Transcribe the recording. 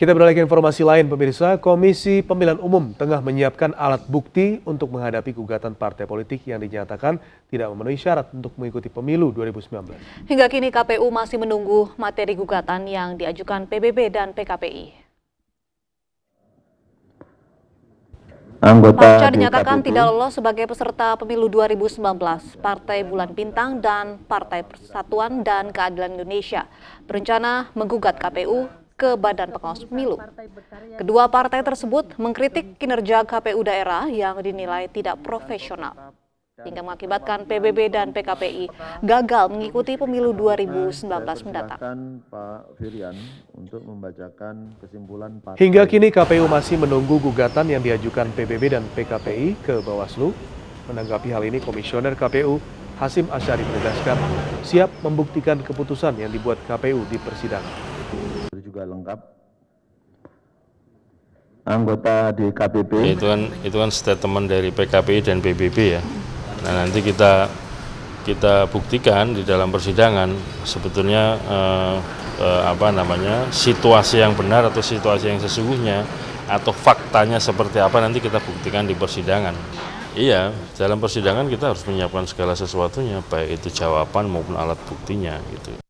Kita beralih ke informasi lain, pemirsa. Komisi Pemilihan Umum tengah menyiapkan alat bukti untuk menghadapi gugatan partai politik yang dinyatakan tidak memenuhi syarat untuk mengikuti pemilu 2019. Hingga kini KPU masih menunggu materi gugatan yang diajukan PBB dan PKPI. Anggota Pasca dinyatakan tidak lolos sebagai peserta pemilu 2019, Partai Bulan Bintang dan Partai Persatuan dan Keadilan Indonesia berencana menggugat KPU ke Badan Pengawas Pemilu. Kedua partai tersebut mengkritik kinerja KPU daerah yang dinilai tidak profesional hingga mengakibatkan PBB dan PKPI gagal mengikuti pemilu 2019 mendatang. Hingga kini KPU masih menunggu gugatan yang diajukan PBB dan PKPI ke Bawaslu. Menanggapi hal ini, Komisioner KPU Hasim Asyari menegaskan siap membuktikan keputusan yang dibuat KPU di persidangan juga lengkap anggota di DKPP itu kan itu kan statement dari PKP dan PBB ya nah nanti kita kita buktikan di dalam persidangan sebetulnya eh, eh, apa namanya situasi yang benar atau situasi yang sesungguhnya atau faktanya seperti apa nanti kita buktikan di persidangan iya dalam persidangan kita harus menyiapkan segala sesuatunya baik itu jawaban maupun alat buktinya gitu